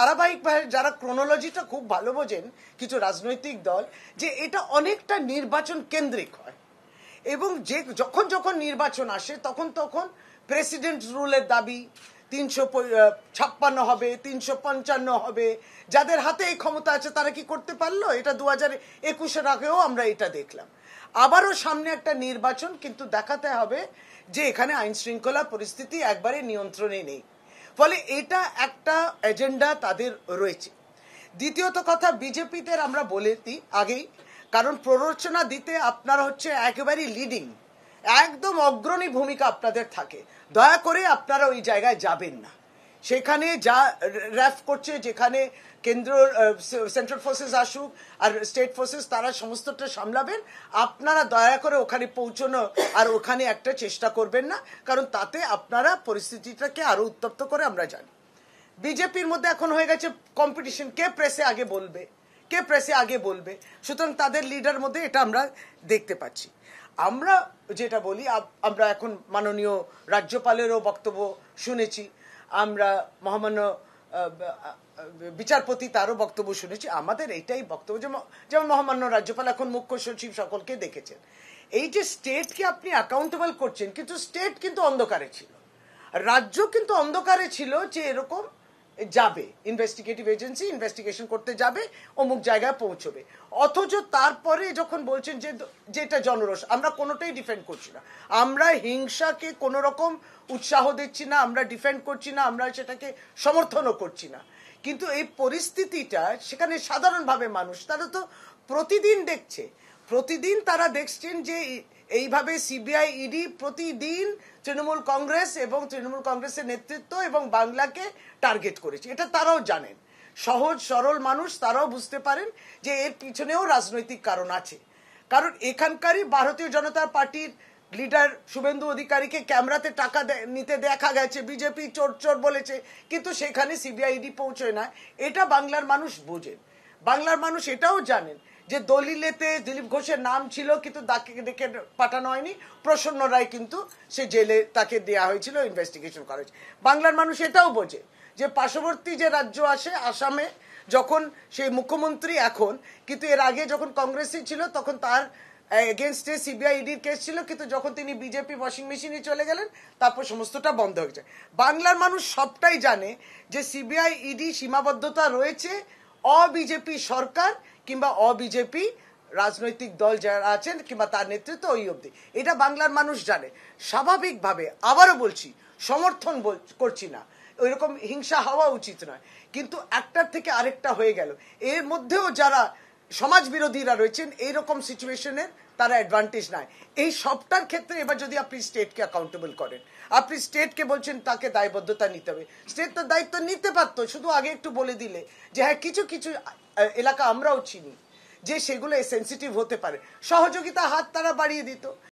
ধারাবাহিক যারা ক্রোনোলজিটা খুব ভালো বোঝেন কিছু রাজনৈতিক দল যে এটা অনেকটা নির্বাচন কেন্দ্রিক হয় এবং যে যখন যখন নির্বাচন আসে তখন তখন প্রেসিডেন্ট রুলের দাবি তিনশো ছাপ্পান্ন হবে তিনশো পঞ্চান্ন হবে যাদের হাতে এই ক্ষমতা আছে তারা কি করতে পারলো এটা দু হাজার একুশের আগেও আমরা এটা দেখলাম আবারও সামনে একটা নির্বাচন কিন্তু দেখাতে হবে যে এখানে আইন শৃঙ্খলা পরিস্থিতি একবারে নিয়ন্ত্রণে নেই ফলে এটা একটা এজেন্ডা তাদের রয়েছে দ্বিতীয়ত কথা বিজেপিদের আমরা বলে দিই আগেই কারণ প্ররোচনা দিতে আপনারা হচ্ছে একেবারেই লিডিং একদম অগ্রণী ভূমিকা আপনাদের থাকে দয়া করে আপনারা ওই জায়গায় যাবেন না সেখানে যা র্যাফ করছে যেখানে কেন্দ্র সেন্ট্রাল ফোর্সেস আসুক আর স্টেট ফোর্সেস তারা সমস্তটা সামলাবেন আপনারা দয়া করে ওখানে পৌঁছানো আর ওখানে একটা চেষ্টা করবেন না কারণ তাতে আপনারা পরিস্থিতিটাকে আরও উত্তপ্ত করে আমরা জানি বিজেপির মধ্যে এখন হয়ে গেছে কম্পিটিশন কে প্রেসে আগে বলবে কে প্রেসে আগে বলবে সুতরাং তাদের লিডার মধ্যে এটা আমরা দেখতে পাচ্ছি আমরা যেটা বলি আমরা এখন মাননীয় রাজ্যপালেরও বক্তব্য শুনেছি আমরা মহামান্য বিচারপতি তারও বক্তব্য শুনেছি আমাদের এটাই বক্তব্য যেমন যেমন মহামান্য রাজ্যপাল এখন মুখ্য সচিব সকলকে দেখেছেন এই যে স্টেটকে আপনি অ্যাকাউন্টেবল করছেন কিন্তু স্টেট কিন্তু অন্ধকারে ছিল রাজ্য কিন্তু অন্ধকারে ছিল যে এরকম যাবে ইনভেস্টিগেটিভ এজেন্সি ইনভেস্টিগেশন করতে যাবে অমুক জায়গায় পৌঁছবে অথচ তারপরে যখন বলছেন যে যেটা জনরস আমরা কোনোটাই ডিফেন্ড করছি না আমরা হিংসাকে কোনো রকম উৎসাহ দিচ্ছি না আমরা ডিফেন্ড করছি না আমরা সেটাকে সমর্থনও করছি না কিন্তু এই পরিস্থিতিটা সেখানে সাধারণভাবে মানুষ তারা তো প্রতিদিন দেখছে প্রতিদিন তারা দেখছেন যে এইভাবে সিবিআই ইডি প্রতিদিন তৃণমূল কংগ্রেস এবং তৃণমূল কংগ্রেসের নেতৃত্ব এবং বাংলাকে টার্গেট করেছে এটা তারাও জানেন সহজ সরল মানুষ তারাও বুঝতে পারেন যে এর পিছনেও রাজনৈতিক কারণ আছে কারণ এখানকারই ভারতীয় জনতা পার্টির লিডার শুভেন্দু অধিকারীকে ক্যামেরাতে টাকা নিতে দেখা গেছে বিজেপি চোর চোর বলেছে কিন্তু সেখানে সিবিআইডি পৌঁছয় না এটা বাংলার মানুষ বোঝেন বাংলার মানুষ এটাও জানেন যে দলিলেতে দিলীপ ঘোষের নাম ছিল কিন্তু তাকে ডেকে পাঠানো হয়নি প্রসন্ন রায় কিন্তু সে জেলে তাকে দেয়া হয়েছিল ইনভেস্টিগেশন করা হয়েছে বাংলার মানুষ এটাও বোঝে যে পার্শ্ববর্তী যে রাজ্য আসে আসামে যখন সেই মুখ্যমন্ত্রী এখন কিন্তু এর আগে যখন কংগ্রেসই ছিল তখন তার এগেনস্টে সিবিআই ইডির কেস ছিল কিন্তু যখন তিনি বিজেপি ওয়াশিং মেশিনে চলে গেলেন তারপর সমস্তটা বন্ধ হয়ে যায় বাংলার মানুষ সবটাই জানে যে সিবিআই ইডি e সীমাবদ্ধতা রয়েছে অবিজেপি সরকার কিংবা অবিজেপি রাজনৈতিক দল যারা আছেন কিংবা তার নেতৃত্ব ওই অবধি এটা বাংলার মানুষ জানে স্বাভাবিকভাবে আবারও বলছি সমর্থন করছি না ওইরকম হিংসা হওয়া উচিত নয় কিন্তু একটার থেকে আরেকটা হয়ে গেল এর মধ্যেও যারা সমাজ বিরোধীরা রয়েছেন এইরকম সিচুয়েশনের তারা অ্যাডভান্টেজ নাই এই সবটার ক্ষেত্রে এবার যদি আপনি স্টেটকে অ্যাকাউন্টেবল করেন আপনি স্টেটকে বলছেন তাকে দায়বদ্ধতা নিতে হবে স্টেট তো দায়িত্ব নিতে পারতো শুধু আগে একটু বলে দিলে যে হ্যাঁ কিছু কিছু এলাকা আমরাও চিনি যে সেগুলো সেন্সিটিভ হতে পারে সহযোগিতা হাত তারা বাড়িয়ে দিত